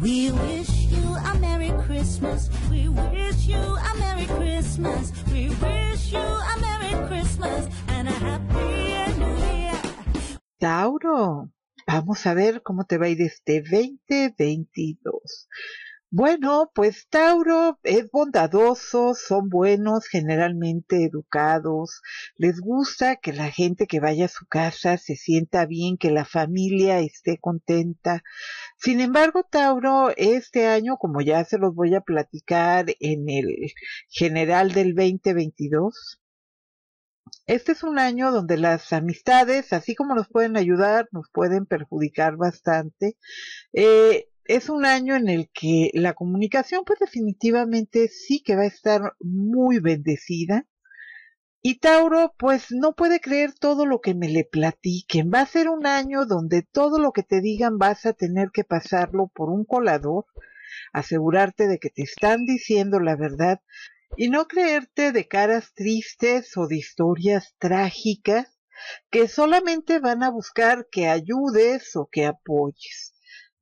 We wish you a Merry Christmas. We wish you a Merry Christmas. We wish you a Merry Christmas and a Happy New Year. Tauro, vamos a ver cómo te va a ir este 2022. Bueno, pues Tauro es bondadoso, son buenos, generalmente educados, les gusta que la gente que vaya a su casa se sienta bien, que la familia esté contenta. Sin embargo, Tauro, este año, como ya se los voy a platicar en el general del 2022, este es un año donde las amistades, así como nos pueden ayudar, nos pueden perjudicar bastante. Eh, es un año en el que la comunicación pues definitivamente sí que va a estar muy bendecida. Y Tauro pues no puede creer todo lo que me le platiquen. Va a ser un año donde todo lo que te digan vas a tener que pasarlo por un colador, asegurarte de que te están diciendo la verdad y no creerte de caras tristes o de historias trágicas que solamente van a buscar que ayudes o que apoyes.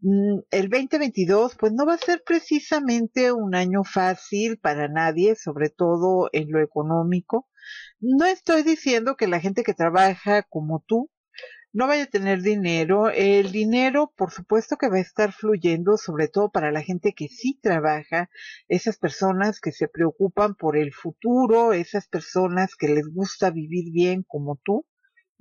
Mm, el 2022 pues no va a ser precisamente un año fácil para nadie, sobre todo en lo económico. No estoy diciendo que la gente que trabaja como tú no vaya a tener dinero. El dinero, por supuesto que va a estar fluyendo, sobre todo para la gente que sí trabaja, esas personas que se preocupan por el futuro, esas personas que les gusta vivir bien como tú.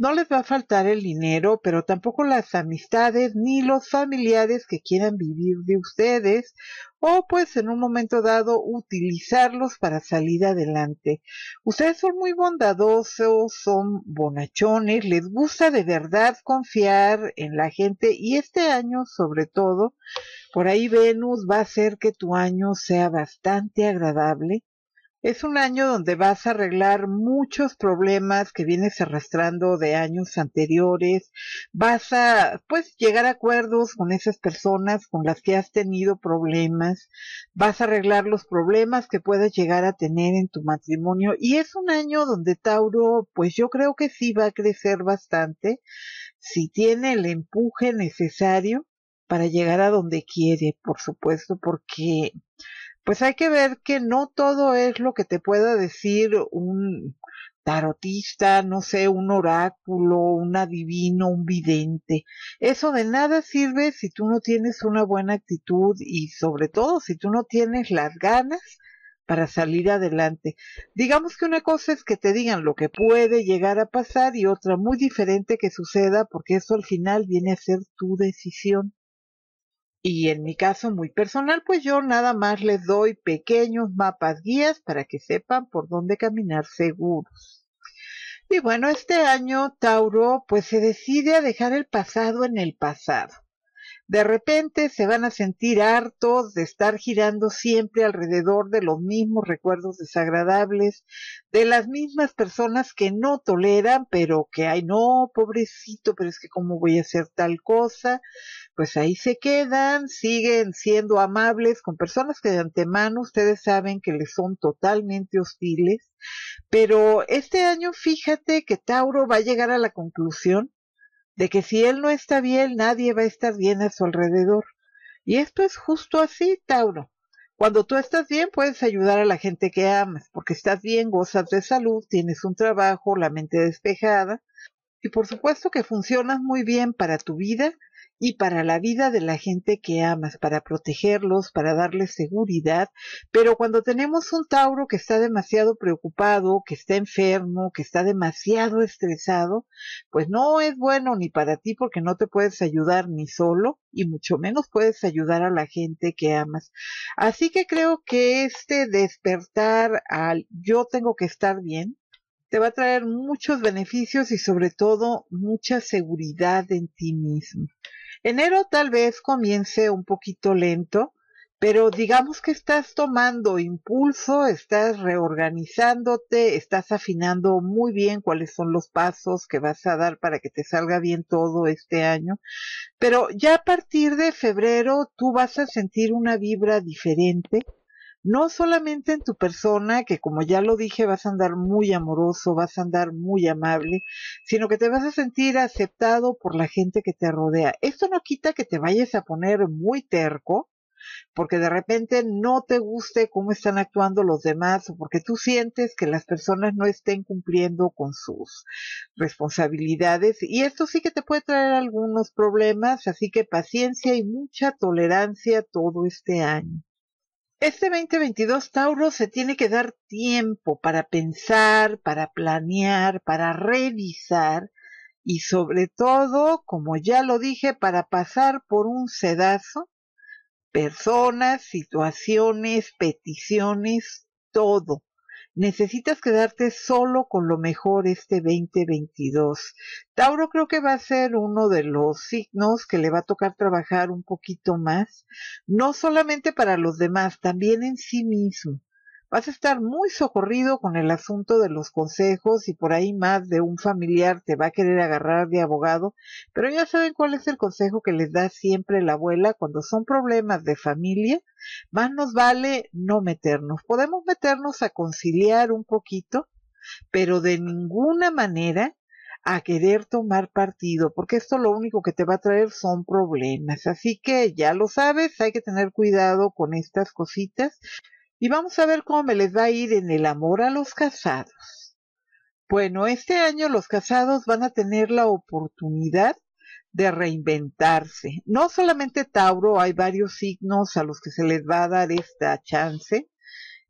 No les va a faltar el dinero, pero tampoco las amistades ni los familiares que quieran vivir de ustedes o pues en un momento dado utilizarlos para salir adelante. Ustedes son muy bondadosos, son bonachones, les gusta de verdad confiar en la gente y este año sobre todo, por ahí Venus va a hacer que tu año sea bastante agradable es un año donde vas a arreglar muchos problemas que vienes arrastrando de años anteriores. Vas a, pues, llegar a acuerdos con esas personas con las que has tenido problemas. Vas a arreglar los problemas que puedas llegar a tener en tu matrimonio. Y es un año donde Tauro, pues yo creo que sí va a crecer bastante si tiene el empuje necesario para llegar a donde quiere, por supuesto, porque pues hay que ver que no todo es lo que te pueda decir un tarotista, no sé, un oráculo, un adivino, un vidente. Eso de nada sirve si tú no tienes una buena actitud y sobre todo si tú no tienes las ganas para salir adelante. Digamos que una cosa es que te digan lo que puede llegar a pasar y otra muy diferente que suceda porque eso al final viene a ser tu decisión. Y en mi caso muy personal, pues yo nada más les doy pequeños mapas guías para que sepan por dónde caminar seguros. Y bueno, este año Tauro pues se decide a dejar el pasado en el pasado. De repente se van a sentir hartos de estar girando siempre alrededor de los mismos recuerdos desagradables, de las mismas personas que no toleran, pero que, ay, no, pobrecito, pero es que cómo voy a hacer tal cosa. Pues ahí se quedan, siguen siendo amables con personas que de antemano ustedes saben que les son totalmente hostiles. Pero este año, fíjate que Tauro va a llegar a la conclusión de que si él no está bien, nadie va a estar bien a su alrededor. Y esto es justo así, Tauro. Cuando tú estás bien, puedes ayudar a la gente que amas, porque estás bien, gozas de salud, tienes un trabajo, la mente despejada, y por supuesto que funcionas muy bien para tu vida y para la vida de la gente que amas, para protegerlos, para darles seguridad. Pero cuando tenemos un Tauro que está demasiado preocupado, que está enfermo, que está demasiado estresado, pues no es bueno ni para ti porque no te puedes ayudar ni solo y mucho menos puedes ayudar a la gente que amas. Así que creo que este despertar al yo tengo que estar bien, te va a traer muchos beneficios y sobre todo mucha seguridad en ti mismo. Enero tal vez comience un poquito lento, pero digamos que estás tomando impulso, estás reorganizándote, estás afinando muy bien cuáles son los pasos que vas a dar para que te salga bien todo este año. Pero ya a partir de febrero tú vas a sentir una vibra diferente no solamente en tu persona, que como ya lo dije, vas a andar muy amoroso, vas a andar muy amable, sino que te vas a sentir aceptado por la gente que te rodea. Esto no quita que te vayas a poner muy terco, porque de repente no te guste cómo están actuando los demás o porque tú sientes que las personas no estén cumpliendo con sus responsabilidades y esto sí que te puede traer algunos problemas, así que paciencia y mucha tolerancia todo este año. Este 2022 Tauro se tiene que dar tiempo para pensar, para planear, para revisar y sobre todo, como ya lo dije, para pasar por un sedazo personas, situaciones, peticiones, todo necesitas quedarte solo con lo mejor este 2022. Tauro creo que va a ser uno de los signos que le va a tocar trabajar un poquito más, no solamente para los demás, también en sí mismo vas a estar muy socorrido con el asunto de los consejos y por ahí más de un familiar te va a querer agarrar de abogado, pero ya saben cuál es el consejo que les da siempre la abuela cuando son problemas de familia, más nos vale no meternos. Podemos meternos a conciliar un poquito, pero de ninguna manera a querer tomar partido, porque esto lo único que te va a traer son problemas. Así que ya lo sabes, hay que tener cuidado con estas cositas. Y vamos a ver cómo me les va a ir en el amor a los casados. Bueno, este año los casados van a tener la oportunidad de reinventarse. No solamente Tauro, hay varios signos a los que se les va a dar esta chance.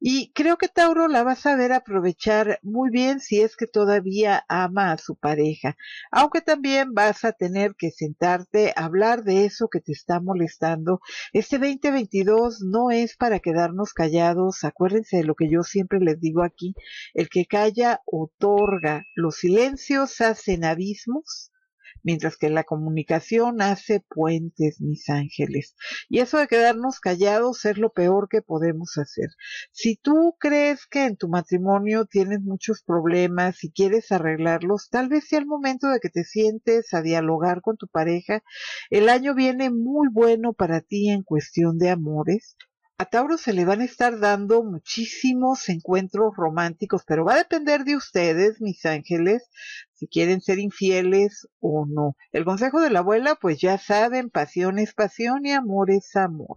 Y creo que Tauro la vas a ver aprovechar muy bien si es que todavía ama a su pareja, aunque también vas a tener que sentarte a hablar de eso que te está molestando. Este 2022 no es para quedarnos callados, acuérdense de lo que yo siempre les digo aquí, el que calla otorga, los silencios hacen abismos mientras que la comunicación hace puentes, mis ángeles. Y eso de quedarnos callados es lo peor que podemos hacer. Si tú crees que en tu matrimonio tienes muchos problemas y quieres arreglarlos, tal vez sea el momento de que te sientes a dialogar con tu pareja. El año viene muy bueno para ti en cuestión de amores. A Tauro se le van a estar dando muchísimos encuentros románticos, pero va a depender de ustedes, mis ángeles, si quieren ser infieles o no. El consejo de la abuela, pues ya saben, pasión es pasión y amor es amor.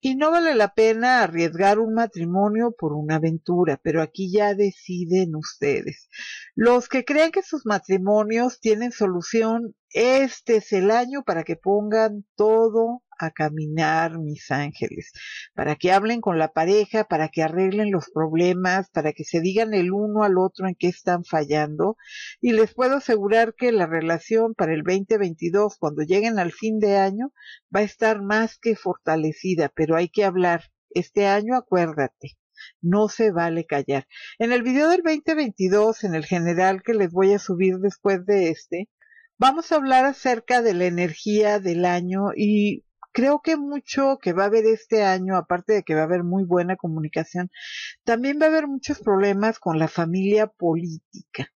Y no vale la pena arriesgar un matrimonio por una aventura, pero aquí ya deciden ustedes. Los que crean que sus matrimonios tienen solución, este es el año para que pongan todo a caminar, mis ángeles, para que hablen con la pareja, para que arreglen los problemas, para que se digan el uno al otro en qué están fallando. Y les puedo asegurar que la relación para el 2022, cuando lleguen al fin de año, va a estar más que fortalecida, pero hay que hablar. Este año acuérdate, no se vale callar. En el video del 2022, en el general que les voy a subir después de este, vamos a hablar acerca de la energía del año y creo que mucho que va a haber este año, aparte de que va a haber muy buena comunicación, también va a haber muchos problemas con la familia política.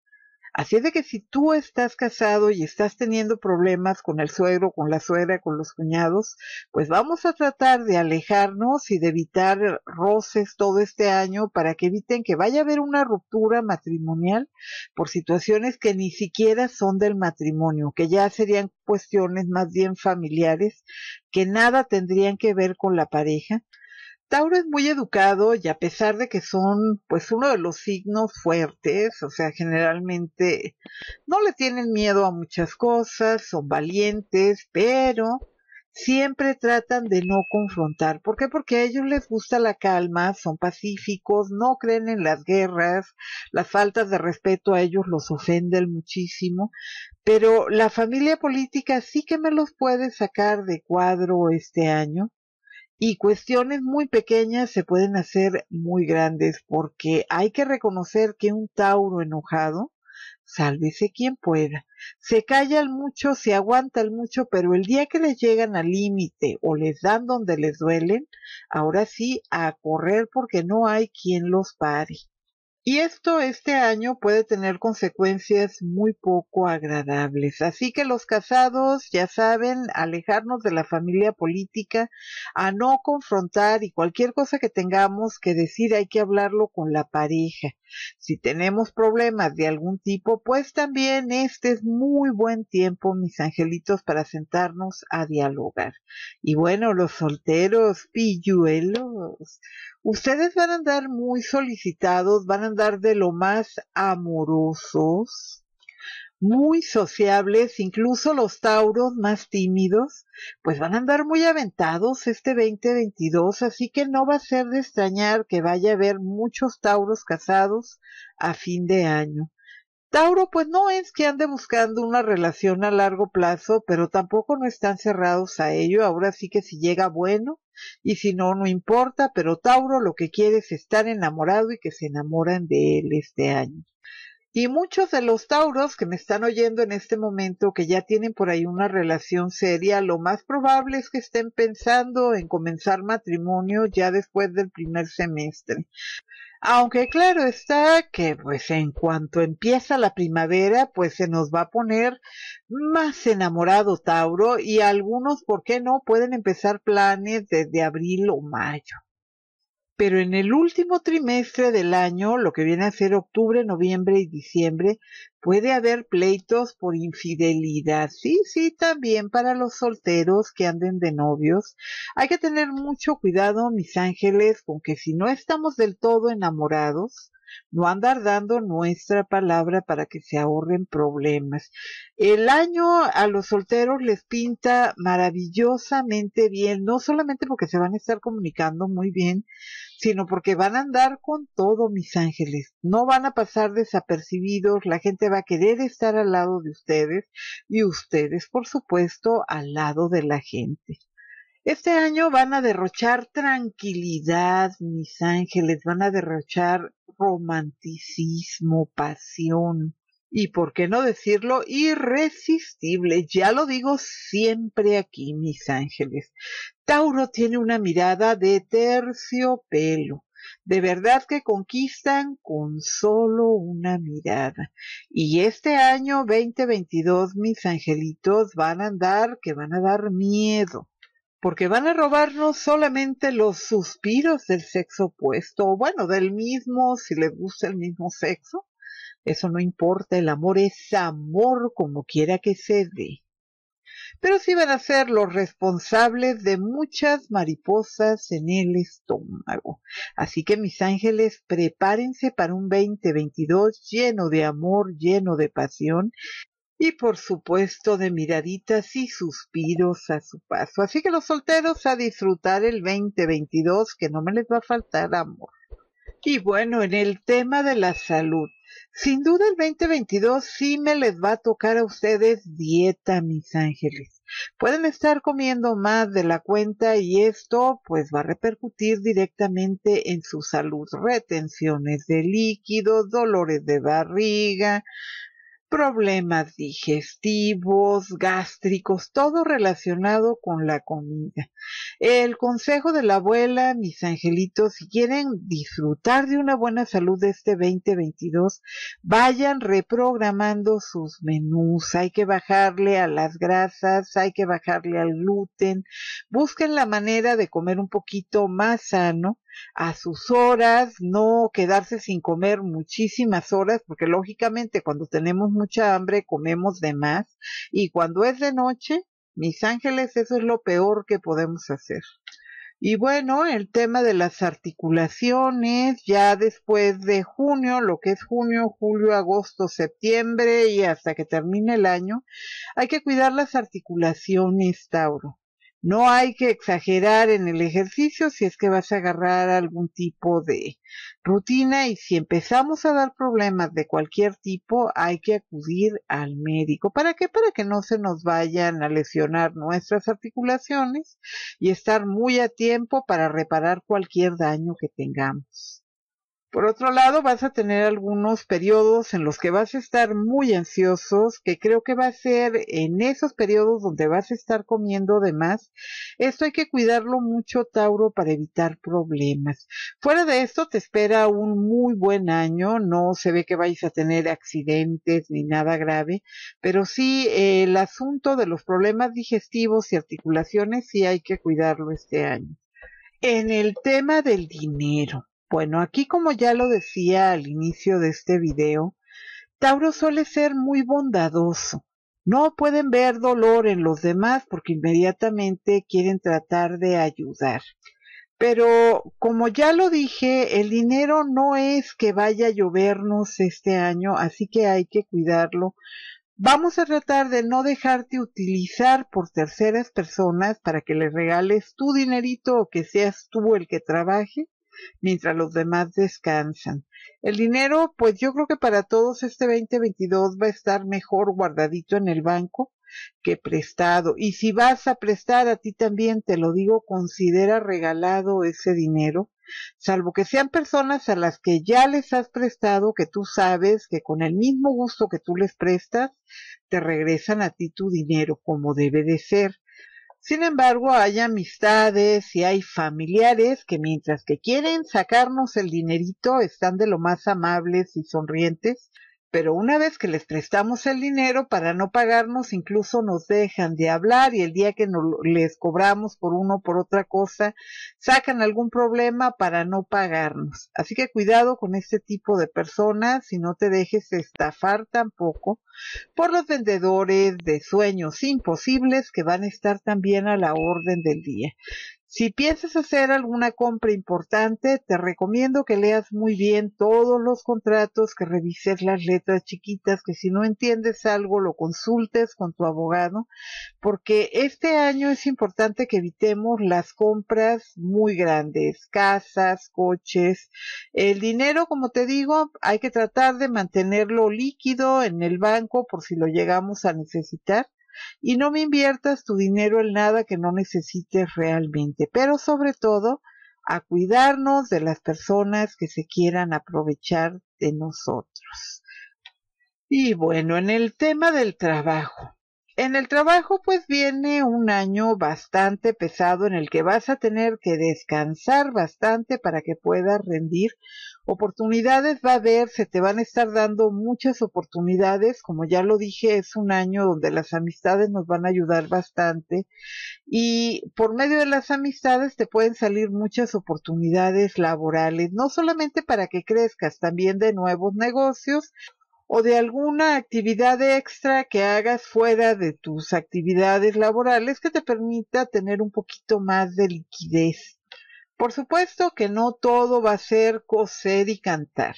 Así es de que si tú estás casado y estás teniendo problemas con el suegro, con la suegra, con los cuñados, pues vamos a tratar de alejarnos y de evitar roces todo este año para que eviten que vaya a haber una ruptura matrimonial por situaciones que ni siquiera son del matrimonio, que ya serían cuestiones más bien familiares, que nada tendrían que ver con la pareja Tauro es muy educado y a pesar de que son pues uno de los signos fuertes, o sea, generalmente no le tienen miedo a muchas cosas, son valientes, pero siempre tratan de no confrontar. ¿Por qué? Porque a ellos les gusta la calma, son pacíficos, no creen en las guerras, las faltas de respeto a ellos los ofenden muchísimo, pero la familia política sí que me los puede sacar de cuadro este año y cuestiones muy pequeñas se pueden hacer muy grandes porque hay que reconocer que un Tauro enojado, sálvese quien pueda, se calla el mucho, se aguanta el mucho, pero el día que les llegan al límite o les dan donde les duelen, ahora sí a correr porque no hay quien los pare. Y esto este año puede tener consecuencias muy poco agradables. Así que los casados, ya saben, alejarnos de la familia política, a no confrontar y cualquier cosa que tengamos que decir hay que hablarlo con la pareja. Si tenemos problemas de algún tipo, pues también este es muy buen tiempo, mis angelitos, para sentarnos a dialogar. Y bueno, los solteros, pilluelos, ustedes van a andar muy solicitados, van a andar de lo más amorosos muy sociables, incluso los tauros más tímidos, pues van a andar muy aventados este 2022, así que no va a ser de extrañar que vaya a haber muchos tauros casados a fin de año. Tauro, pues no es que ande buscando una relación a largo plazo, pero tampoco no están cerrados a ello. Ahora sí que si llega bueno y si no, no importa, pero Tauro lo que quiere es estar enamorado y que se enamoran de él este año. Y muchos de los tauros que me están oyendo en este momento, que ya tienen por ahí una relación seria, lo más probable es que estén pensando en comenzar matrimonio ya después del primer semestre. Aunque claro está que pues en cuanto empieza la primavera pues se nos va a poner más enamorado Tauro y algunos, ¿por qué no? Pueden empezar planes desde abril o mayo pero en el último trimestre del año, lo que viene a ser octubre, noviembre y diciembre, puede haber pleitos por infidelidad. Sí, sí, también para los solteros que anden de novios. Hay que tener mucho cuidado, mis ángeles, con que si no estamos del todo enamorados, no andar dando nuestra palabra para que se ahorren problemas. El año a los solteros les pinta maravillosamente bien, no solamente porque se van a estar comunicando muy bien, sino porque van a andar con todo, mis ángeles. No van a pasar desapercibidos, la gente va a querer estar al lado de ustedes y ustedes, por supuesto, al lado de la gente. Este año van a derrochar tranquilidad, mis ángeles, van a derrochar romanticismo, pasión y, por qué no decirlo, irresistible. Ya lo digo siempre aquí, mis ángeles. Tauro tiene una mirada de terciopelo. De verdad que conquistan con solo una mirada. Y este año 2022, mis angelitos, van a andar, que van a dar miedo porque van a robarnos solamente los suspiros del sexo opuesto, o bueno, del mismo, si les gusta el mismo sexo. Eso no importa, el amor es amor como quiera que se dé. Pero sí van a ser los responsables de muchas mariposas en el estómago. Así que mis ángeles, prepárense para un 2022 lleno de amor, lleno de pasión, y por supuesto de miraditas y suspiros a su paso. Así que los solteros a disfrutar el 2022, que no me les va a faltar amor. Y bueno, en el tema de la salud, sin duda el 2022 sí me les va a tocar a ustedes dieta, mis ángeles. Pueden estar comiendo más de la cuenta y esto pues va a repercutir directamente en su salud, retenciones de líquidos, dolores de barriga, problemas digestivos, gástricos, todo relacionado con la comida. El consejo de la abuela, mis angelitos, si quieren disfrutar de una buena salud de este 2022, vayan reprogramando sus menús. Hay que bajarle a las grasas, hay que bajarle al gluten. Busquen la manera de comer un poquito más sano a sus horas, no quedarse sin comer muchísimas horas, porque lógicamente cuando tenemos mucha hambre comemos de más y cuando es de noche, mis ángeles, eso es lo peor que podemos hacer. Y bueno, el tema de las articulaciones, ya después de junio, lo que es junio, julio, agosto, septiembre y hasta que termine el año, hay que cuidar las articulaciones, Tauro no hay que exagerar en el ejercicio si es que vas a agarrar algún tipo de rutina y si empezamos a dar problemas de cualquier tipo hay que acudir al médico. ¿Para qué? Para que no se nos vayan a lesionar nuestras articulaciones y estar muy a tiempo para reparar cualquier daño que tengamos. Por otro lado, vas a tener algunos periodos en los que vas a estar muy ansiosos, que creo que va a ser en esos periodos donde vas a estar comiendo de más. Esto hay que cuidarlo mucho, Tauro, para evitar problemas. Fuera de esto, te espera un muy buen año. No se ve que vais a tener accidentes ni nada grave, pero sí el asunto de los problemas digestivos y articulaciones sí hay que cuidarlo este año. En el tema del dinero. Bueno, aquí como ya lo decía al inicio de este video, Tauro suele ser muy bondadoso. No pueden ver dolor en los demás porque inmediatamente quieren tratar de ayudar. Pero como ya lo dije, el dinero no es que vaya a llovernos este año, así que hay que cuidarlo. Vamos a tratar de no dejarte utilizar por terceras personas para que les regales tu dinerito o que seas tú el que trabaje mientras los demás descansan. El dinero, pues yo creo que para todos este 2022 va a estar mejor guardadito en el banco que prestado. Y si vas a prestar a ti también, te lo digo, considera regalado ese dinero, salvo que sean personas a las que ya les has prestado, que tú sabes que con el mismo gusto que tú les prestas, te regresan a ti tu dinero como debe de ser. Sin embargo, hay amistades y hay familiares que mientras que quieren sacarnos el dinerito están de lo más amables y sonrientes, pero una vez que les prestamos el dinero para no pagarnos, incluso nos dejan de hablar y el día que nos, les cobramos por uno o por otra cosa, sacan algún problema para no pagarnos. Así que cuidado con este tipo de personas y no te dejes estafar tampoco por los vendedores de sueños imposibles que van a estar también a la orden del día. Si piensas hacer alguna compra importante, te recomiendo que leas muy bien todos los contratos, que revises las letras chiquitas, que si no entiendes algo lo consultes con tu abogado, porque este año es importante que evitemos las compras muy grandes, casas, coches. El dinero, como te digo, hay que tratar de mantenerlo líquido en el banco por si lo llegamos a necesitar y no me inviertas tu dinero en nada que no necesites realmente, pero sobre todo a cuidarnos de las personas que se quieran aprovechar de nosotros. Y bueno, en el tema del trabajo, en el trabajo pues viene un año bastante pesado en el que vas a tener que descansar bastante para que puedas rendir. Oportunidades va a haber, se te van a estar dando muchas oportunidades, como ya lo dije, es un año donde las amistades nos van a ayudar bastante y por medio de las amistades te pueden salir muchas oportunidades laborales, no solamente para que crezcas, también de nuevos negocios o de alguna actividad extra que hagas fuera de tus actividades laborales que te permita tener un poquito más de liquidez. Por supuesto que no todo va a ser coser y cantar.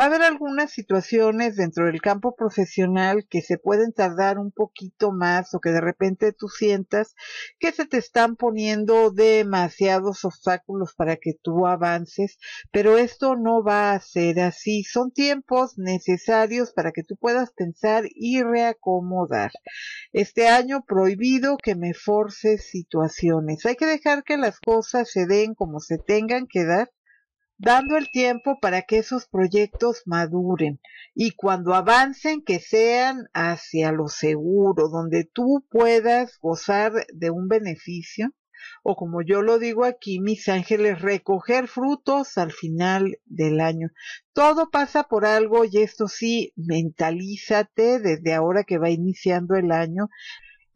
Va a haber algunas situaciones dentro del campo profesional que se pueden tardar un poquito más o que de repente tú sientas que se te están poniendo demasiados obstáculos para que tú avances, pero esto no va a ser así. Son tiempos necesarios para que tú puedas pensar y reacomodar. Este año prohibido que me forces situaciones. Hay que dejar que las cosas se den como se tengan que dar, dando el tiempo para que esos proyectos maduren y cuando avancen que sean hacia lo seguro, donde tú puedas gozar de un beneficio o como yo lo digo aquí, mis ángeles, recoger frutos al final del año. Todo pasa por algo y esto sí, mentalízate desde ahora que va iniciando el año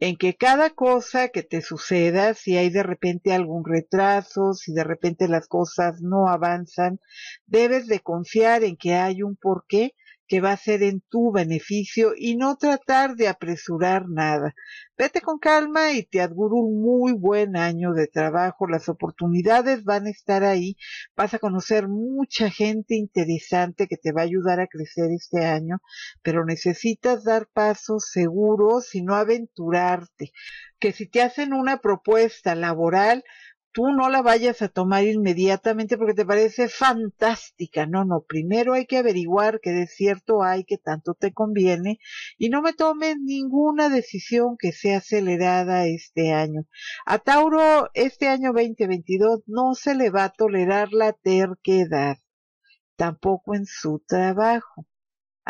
en que cada cosa que te suceda, si hay de repente algún retraso, si de repente las cosas no avanzan, debes de confiar en que hay un porqué que va a ser en tu beneficio y no tratar de apresurar nada. Vete con calma y te auguro un muy buen año de trabajo. Las oportunidades van a estar ahí. Vas a conocer mucha gente interesante que te va a ayudar a crecer este año, pero necesitas dar pasos seguros y no aventurarte. Que si te hacen una propuesta laboral, tú no la vayas a tomar inmediatamente porque te parece fantástica. No, no, primero hay que averiguar qué cierto hay, que tanto te conviene y no me tomes ninguna decisión que sea acelerada este año. A Tauro este año 2022 no se le va a tolerar la terquedad, tampoco en su trabajo.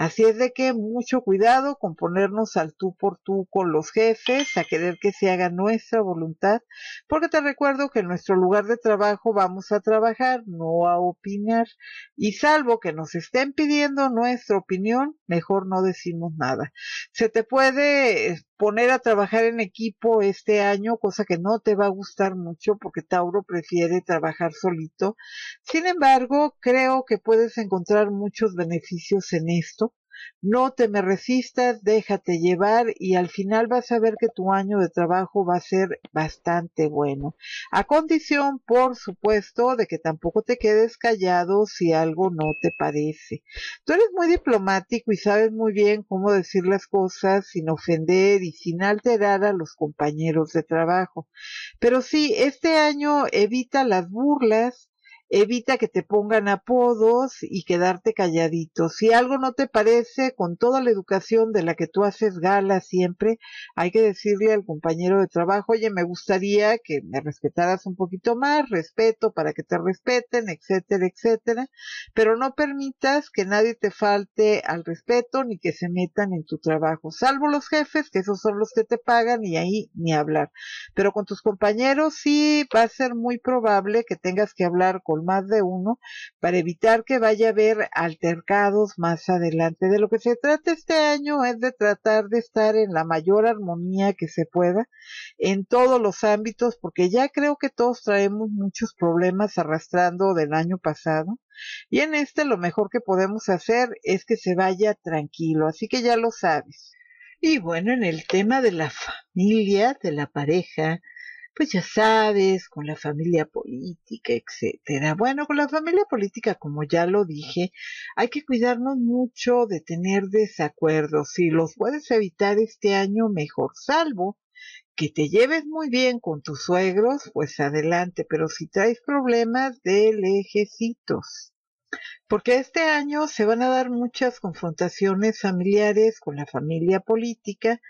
Así es de que mucho cuidado con ponernos al tú por tú con los jefes, a querer que se haga nuestra voluntad, porque te recuerdo que en nuestro lugar de trabajo vamos a trabajar, no a opinar, y salvo que nos estén pidiendo nuestra opinión, mejor no decimos nada. Se te puede eh, poner a trabajar en equipo este año, cosa que no te va a gustar mucho porque Tauro prefiere trabajar solito. Sin embargo, creo que puedes encontrar muchos beneficios en esto no te me resistas, déjate llevar y al final vas a ver que tu año de trabajo va a ser bastante bueno. A condición, por supuesto, de que tampoco te quedes callado si algo no te parece. Tú eres muy diplomático y sabes muy bien cómo decir las cosas sin ofender y sin alterar a los compañeros de trabajo. Pero sí, este año evita las burlas, evita que te pongan apodos y quedarte calladito. Si algo no te parece, con toda la educación de la que tú haces gala siempre, hay que decirle al compañero de trabajo, oye, me gustaría que me respetaras un poquito más, respeto para que te respeten, etcétera, etcétera, pero no permitas que nadie te falte al respeto ni que se metan en tu trabajo, salvo los jefes, que esos son los que te pagan y ahí ni hablar. Pero con tus compañeros sí va a ser muy probable que tengas que hablar con más de uno para evitar que vaya a haber altercados más adelante. De lo que se trata este año es de tratar de estar en la mayor armonía que se pueda en todos los ámbitos porque ya creo que todos traemos muchos problemas arrastrando del año pasado. Y en este lo mejor que podemos hacer es que se vaya tranquilo, así que ya lo sabes. Y bueno, en el tema de la familia, de la pareja, pues ya sabes, con la familia política, etcétera. Bueno, con la familia política, como ya lo dije, hay que cuidarnos mucho de tener desacuerdos. Si los puedes evitar este año, mejor, salvo que te lleves muy bien con tus suegros, pues adelante, pero si traes problemas de lejecitos. Porque este año se van a dar muchas confrontaciones familiares con la familia política,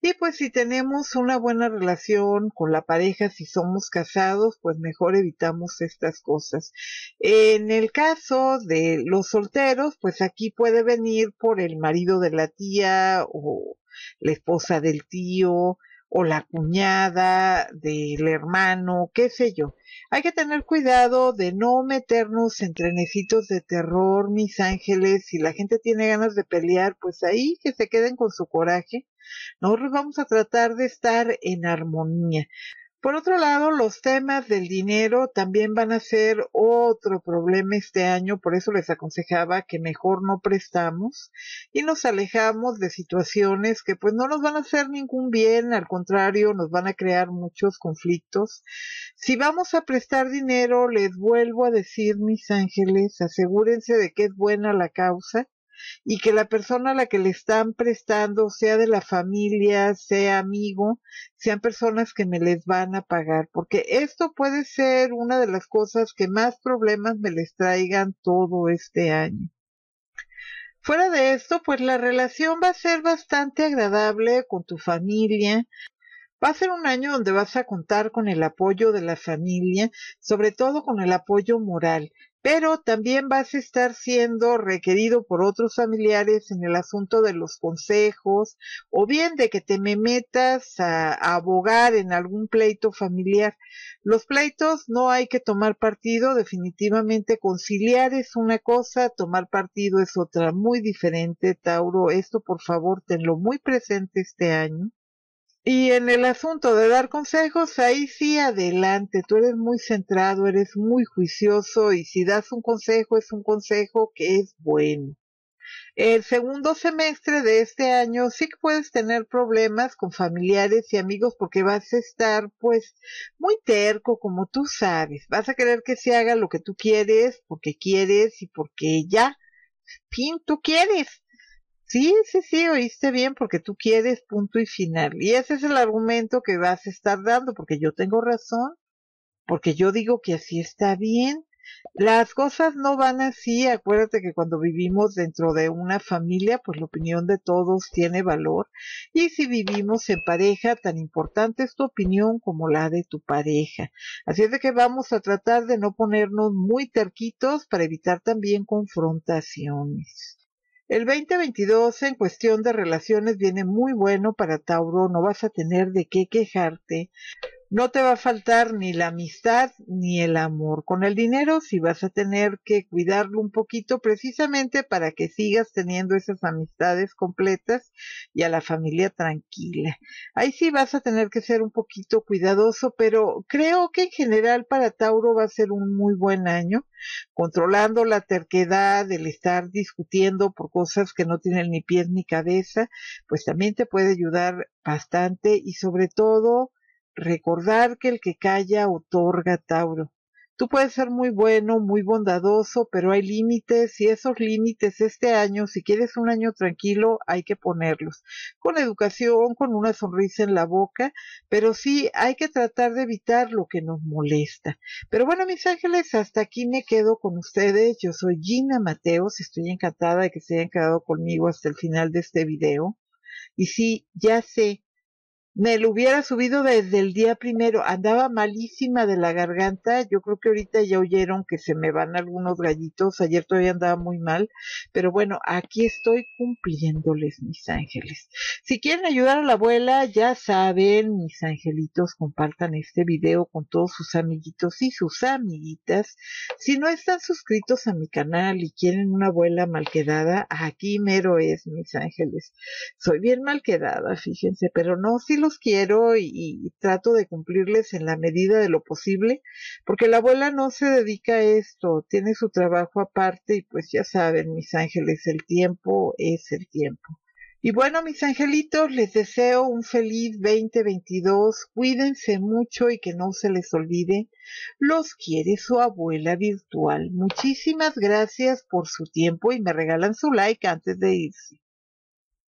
y pues si tenemos una buena relación con la pareja, si somos casados, pues mejor evitamos estas cosas. En el caso de los solteros, pues aquí puede venir por el marido de la tía o la esposa del tío o la cuñada del hermano, qué sé yo. Hay que tener cuidado de no meternos en trenecitos de terror, mis ángeles. Si la gente tiene ganas de pelear, pues ahí que se queden con su coraje. Nosotros vamos a tratar de estar en armonía. Por otro lado, los temas del dinero también van a ser otro problema este año, por eso les aconsejaba que mejor no prestamos y nos alejamos de situaciones que pues no nos van a hacer ningún bien, al contrario, nos van a crear muchos conflictos. Si vamos a prestar dinero, les vuelvo a decir, mis ángeles, asegúrense de que es buena la causa y que la persona a la que le están prestando, sea de la familia, sea amigo, sean personas que me les van a pagar, porque esto puede ser una de las cosas que más problemas me les traigan todo este año. Fuera de esto, pues la relación va a ser bastante agradable con tu familia, Va a ser un año donde vas a contar con el apoyo de la familia, sobre todo con el apoyo moral pero también vas a estar siendo requerido por otros familiares en el asunto de los consejos o bien de que te me metas a, abogar en algún pleito familiar. Los pleitos no hay que tomar partido, definitivamente conciliar es una cosa, tomar partido es otra muy diferente, Tauro. Esto por favor tenlo muy presente este año. Y en el asunto de dar consejos, ahí sí adelante, tú eres muy centrado, eres muy juicioso y si das un consejo es un consejo que es bueno. El segundo semestre de este año sí que puedes tener problemas con familiares y amigos porque vas a estar pues muy terco como tú sabes. Vas a querer que se haga lo que tú quieres porque quieres y porque ya, fin, tú quieres sí, sí, sí, oíste bien porque tú quieres punto y final. Y ese es el argumento que vas a estar dando porque yo tengo razón, porque yo digo que así está bien. Las cosas no van así, acuérdate que cuando vivimos dentro de una familia, pues la opinión de todos tiene valor. Y si vivimos en pareja, tan importante es tu opinión como la de tu pareja. Así es de que vamos a tratar de no ponernos muy terquitos para evitar también confrontaciones. El 2022 en cuestión de relaciones viene muy bueno para Tauro, no vas a tener de qué quejarte no te va a faltar ni la amistad ni el amor. Con el dinero sí vas a tener que cuidarlo un poquito precisamente para que sigas teniendo esas amistades completas y a la familia tranquila. Ahí sí vas a tener que ser un poquito cuidadoso, pero creo que en general para Tauro va a ser un muy buen año, controlando la terquedad, el estar discutiendo por cosas que no tienen ni pies ni cabeza, pues también te puede ayudar bastante y sobre todo Recordar que el que calla otorga Tauro. Tú puedes ser muy bueno, muy bondadoso, pero hay límites y esos límites este año, si quieres un año tranquilo, hay que ponerlos. Con educación, con una sonrisa en la boca, pero sí hay que tratar de evitar lo que nos molesta. Pero bueno, mis ángeles, hasta aquí me quedo con ustedes. Yo soy Gina Mateos, estoy encantada de que se hayan quedado conmigo hasta el final de este video. Y sí, ya sé me lo hubiera subido desde el día primero. Andaba malísima de la garganta. Yo creo que ahorita ya oyeron que se me van algunos gallitos. Ayer todavía andaba muy mal. Pero bueno, aquí estoy cumpliéndoles, mis ángeles. Si quieren ayudar a la abuela, ya saben, mis angelitos, compartan este video con todos sus amiguitos y sus amiguitas. Si no están suscritos a mi canal y quieren una abuela malquedada, aquí mero es, mis ángeles. Soy bien quedada fíjense, pero no si lo los quiero y, trato de cumplirles en la medida de lo posible, porque la abuela no se dedica a esto, tiene su trabajo aparte y pues ya saben, mis ángeles, el tiempo es el tiempo. Y bueno, mis angelitos, les deseo un feliz 2022, cuídense mucho y que no se les olvide, los quiere su abuela virtual. Muchísimas gracias por su tiempo y me regalan su like antes de irse.